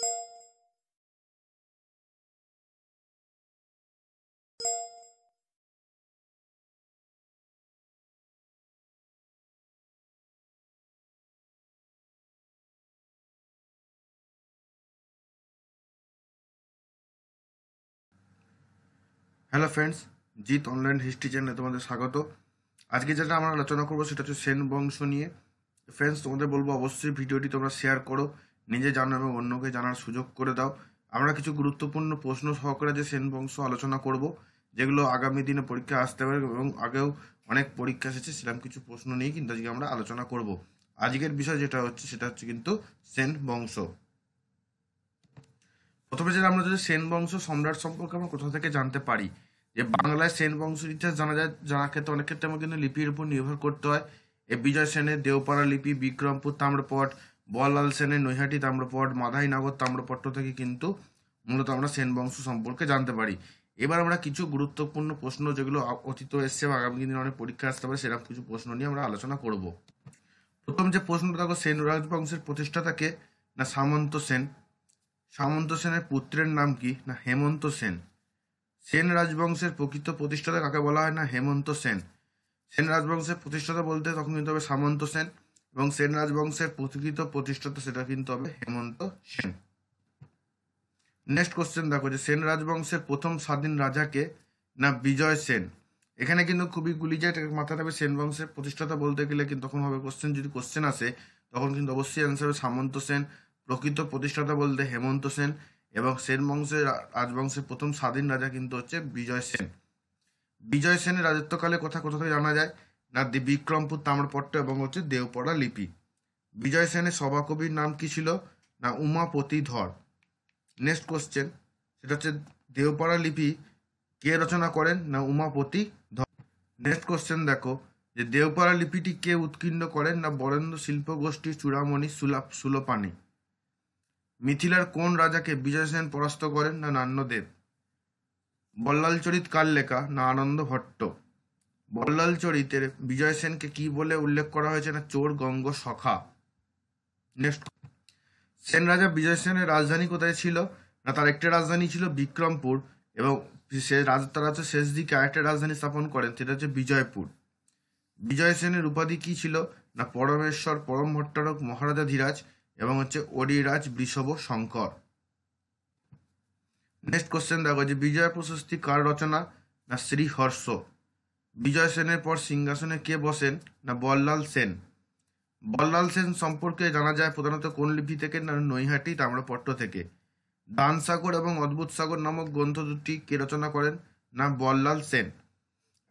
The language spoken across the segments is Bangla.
hello friends Jit online history চ্যানেলে তোমাদের স্বাগত আজকে যেটা আমরা আলোচনা করবো সেটা হচ্ছে সেন বংশ নিয়ে ফ্রেন্ডস তোমাদের বলবো অবশ্যই ভিডিওটি তোমরা শেয়ার করো নিজে জানো এবং অন্যকে জানার সুযোগ করে দাও আমরা কিছু গুরুত্বপূর্ণ প্রশ্ন সহকারে যে সেন বংশ আলোচনা করব যেগুলো আগামী দিনে পরীক্ষা আসতে পারে এবং আগেও অনেক পরীক্ষা এসেছে সেরকম কিছু প্রশ্ন নিয়ে কিন্তু আজকে আমরা আলোচনা করব আজকের বিষয় যেটা হচ্ছে সেটা হচ্ছে কিন্তু সেন বংশ প্রথমে যেটা আমরা যদি সেন বংশ সম্রাট সম্পর্কে আমরা কোথা থেকে জানতে পারি যে বাংলায় সেন বংশের ইতিহাস জানা যায় জানা ক্ষেত্রে অনেক ক্ষেত্রে আমাকে কিন্তু লিপির উপর নির্ভর করতে হয় এ বিজয় সেনের দেওপাড়া লিপি বিক্রমপুর তাম্রপট বলাল সেনের নৈহাটি তাম্রপট মাধাইনগর তাম্রপট্ট থেকে কিন্তু মূলত আমরা সেন বংশ সম্পর্কে জানতে পারি এবার আমরা কিছু গুরুত্বপূর্ণ প্রশ্ন যেগুলো অতীত এসছে বা আগামী দিনে অনেক পরীক্ষা আসতে পারে সেরকম কিছু প্রশ্ন নিয়ে আমরা আলোচনা করব প্রথম যে প্রশ্নটা দেখো সেন রাজবংশের প্রতিষ্ঠাতাকে না সামন্ত সেন সামন্ত সেনের পুত্রের নাম কি না হেমন্ত সেন সেন রাজবংশের প্রকৃত প্রতিষ্ঠাতা কাকে বলা হয় না হেমন্ত সেন সেন রাজবংশের প্রতিষ্ঠাতা বলতে তখন কিন্তু হবে সামন্ত সেন এবং সেন রাজবংশের প্রকৃত প্রতিষ্ঠাতা সেটা কিন্তু হবে হেমন্ত সেন নেক্সট কোশ্চেন দেখো যে সেন রাজবংশের প্রথম স্বাধীন রাজাকে না বিজয় সেন এখানে কিন্তু খুবই গুলি যায় মাথা রাখবে সেন বংশের প্রতিষ্ঠাতা বলতে গেলে কিন্তু তখন হবে কোশ্চেন যদি কোশ্চেন আসে তখন কিন্তু অবশ্যই অ্যান্সার হবে সামন্ত সেন প্রকৃত প্রতিষ্ঠাতা বলতে হেমন্ত সেন এবং সেন বংশের রাজবংশের প্রথম স্বাধীন রাজা কিন্তু হচ্ছে বিজয় সেন বিজয় সেনের রাজত্বকালে কথা কোথা থেকে জানা যায় না দি বিক্রমপুর তাম্রপট্ট এবং হচ্ছে দেওপড়া লিপি বিজয় সেনের সভাকবির নাম কি ছিল না উমাপতি ধর নেক্সট কোশ্চেন সেটা হচ্ছে দেওপাড়া লিপি কে রচনা করেন না উমাপতি ধর নেক্সট কোশ্চেন দেখো যে দেওপাড়া লিপিটি কে উৎকীর্ণ করেন না বরেন্দ্র শিল্পগোষ্ঠী চূড়ামণি সুলা সুলোপানি মিথিলার কোন রাজাকে বিজয় সেন পরাস্ত করেন না নান্যদেব বল্লালচরিত কার লেখা না আনন্দ ভট্ট বল্লাল চরিতের বিজয় সেনকে কি বলে উল্লেখ করা হয়েছে না চোর গঙ্গ সখা নেক্সট সেন রাজা বিজয় সেনের রাজধানী কোথায় ছিল না তার একটা রাজধানী ছিল বিক্রমপুর এবং সে রাজ তারা হচ্ছে শেষ দিকে আরেকটা রাজধানী স্থাপন করেন সেটা হচ্ছে বিজয়পুর বিজয় সেনের উপাধি কি ছিল না পরমেশ্বর পরম ভট্টারক মহারাজা ধীরাজ এবং হচ্ছে অরিরাজ বৃষভ শঙ্কর নেক্সট কোশ্চেন দেখো যে বিজয় প্রশস্তি কার রচনা না শ্রীহর্ষ বিজয় সেনের পর সিংহাসনে কে বসেন না বল্লাল সেন বল্লাল সেন সম্পর্কে জানা যায় প্রধানত কোন লিপি থেকে না নৈহাটি তাম্রপট্ট থেকে দান সাগর এবং অদ্ভুত সাগর নামক গ্রন্থ দুটি কে রচনা করেন না বল্লাল সেন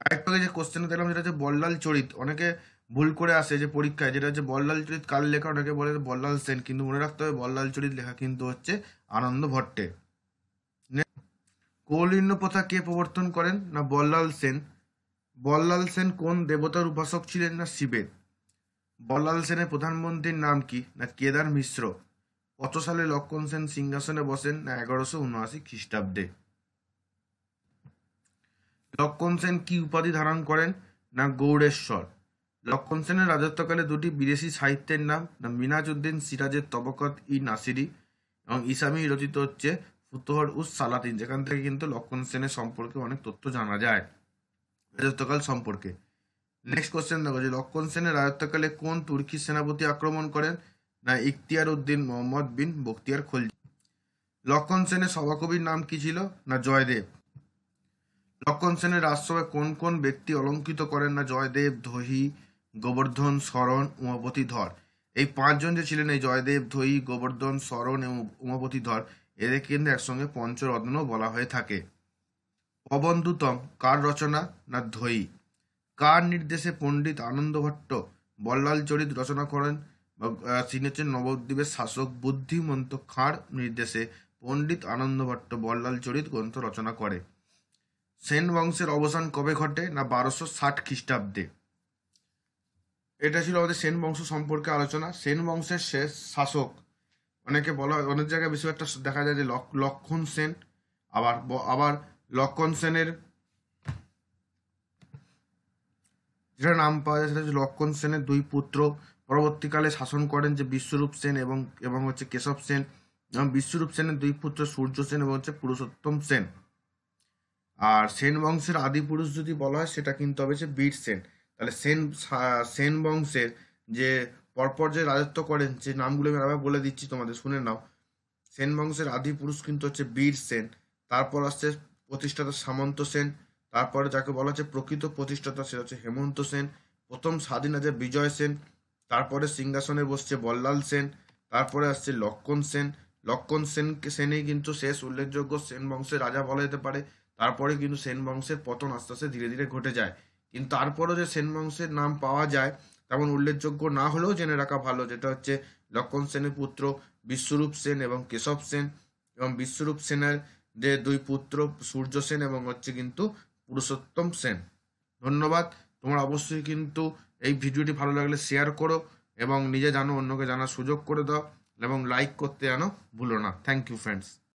আরেকটাকে যে কোশ্চেনে দেখলাম যেটা হচ্ছে বল্লাল চরিত অনেকে ভুল করে আসে যে পরীক্ষায় যেটা হচ্ছে বল্লাল চরিত কাল লেখা অনেকে বলে বল্লাল সেন কিন্তু মনে রাখতে হবে বল্লাল চরিত লেখা কিন্তু হচ্ছে আনন্দ ভট্টে কৌলিন্য প্রথা কে প্রবর্তন করেন না বল্লাল সেন বল্লাল সেন কোন দেবতার উপাসক ছিলেন না শিবের বল্লাল সেনের প্রধানমন্ত্রীর নাম কি না কেদার মিশ্র কত সালে লক্ষণ সেন সিংহাসনে বসেন না এগারোশো উনআশি খ্রিস্টাব্দে লক্ষণ সেন কি উপাধি ধারণ করেন না গৌড়েশ্বর লক্ষণ সেনের রাজত্বকালে দুটি বিদেশি সাহিত্যের নাম না মিনাজউদ্দিন সিরাজের তবকত ই নাসিরি এবং ইসামি রচিত হচ্ছে ফুতোহর উস সালাতিন যেখান থেকে কিন্তু লক্ষণ সেনের সম্পর্কে অনেক তথ্য জানা যায় রাজত্বকাল সম্পর্কে নেক্সট কোশ্চেন দেখো যে লক্ষণ সেনের রাজত্বকালে কোন তুর্কি সেনাপতি আক্রমণ করেন না ইখতিয়ার উদ্দিন মোহাম্মদ বিন বখতিয়ার খলজি লক্ষণ সেনের সভাকবির নাম কি ছিল না জয়দেব লক্ষণ সেনের রাজসভায় কোন কোন ব্যক্তি অলঙ্কৃত করেন না জয়দেব ধহি গোবর্ধন শরণ উমাপতি ধর এই পাঁচজন যে ছিলেন এই জয়দেব ধহি গোবর্ধন শরণ এবং উমাপতি ধর এদের কিন্তু একসঙ্গে পঞ্চরত্ন বলা হয়ে থাকে অবন্ধুতম কার রচনা না ধ্বই কার নির্দেশে পণ্ডিত আনন্দ ভট্ট বল্লাল চরিত রচনা করেন সিনেটের নবদ্বীপের শাসক বুদ্ধিমন্ত খাঁর নির্দেশে পণ্ডিত আনন্দ ভট্ট বল্লাল চরিত গ্রন্থ রচনা করে সেন বংশের অবসান কবে ঘটে না বারোশো ষাট খ্রিস্টাব্দে এটা ছিল আমাদের সেন বংশ সম্পর্কে আলোচনা সেন বংশের শেষ শাসক অনেকে বলা অনেক জায়গায় বেশি একটা দেখা যায় যে লক্ষণ সেন আবার আবার লক্ষণ সেনের যেটা নাম পাওয়া যায় সেটা হচ্ছে লক্ষণ সেনের দুই পুত্র পরবর্তীকালে শাসন করেন যে বিশ্বরূপ সেন এবং এবং হচ্ছে কেশব সেন এবং বিশ্বরূপ সেনের দুই পুত্র সূর্য সেন এবং হচ্ছে পুরুষোত্তম সেন আর সেন বংশের আদি পুরুষ যদি বলা হয় সেটা কিন্তু হবে যে বীর সেন তাহলে সেন সেন বংশের যে পরপর যে রাজত্ব করেন যে নামগুলো আমি আবার বলে দিচ্ছি তোমাদের শুনে নাও সেন বংশের আদি পুরুষ কিন্তু হচ্ছে বীর সেন তারপর আসছে প্রতিষ্ঠাতা সামন্ত সেন তারপরে যাকে বলা হচ্ছে প্রকৃত প্রতিষ্ঠাতা সেটা হচ্ছে হেমন্ত সেন প্রথম স্বাধীন আছে বিজয় সেন তারপরে সিংহাসনে বসছে বল্লাল সেন তারপরে আসছে লক্ষণ সেন লক্ষণ সেনকে সেনেই কিন্তু শেষ উল্লেখযোগ্য সেন বংশের রাজা বলা যেতে পারে তারপরে কিন্তু সেন বংশের পতন আস্তে আস্তে ধীরে ধীরে ঘটে যায় কিন্তু তারপরেও যে সেন বংশের নাম পাওয়া যায় তেমন উল্লেখযোগ্য না হলেও জেনে রাখা ভালো যেটা হচ্ছে লক্ষণ সেনের পুত্র বিশ্বরূপ সেন এবং কেশব সেন এবং বিশ্বরূপ সেনের যে দুই পুত্র সূর্য সেন এবং হচ্ছে কিন্তু পুরুষোত্তম সেন ধন্যবাদ তোমরা অবশ্যই কিন্তু এই ভিডিওটি ভালো লাগলে শেয়ার করো এবং নিজে জানো অন্যকে জানার সুযোগ করে দাও এবং লাইক করতে জানো ভুলো না থ্যাংক ইউ ফ্রেন্ডস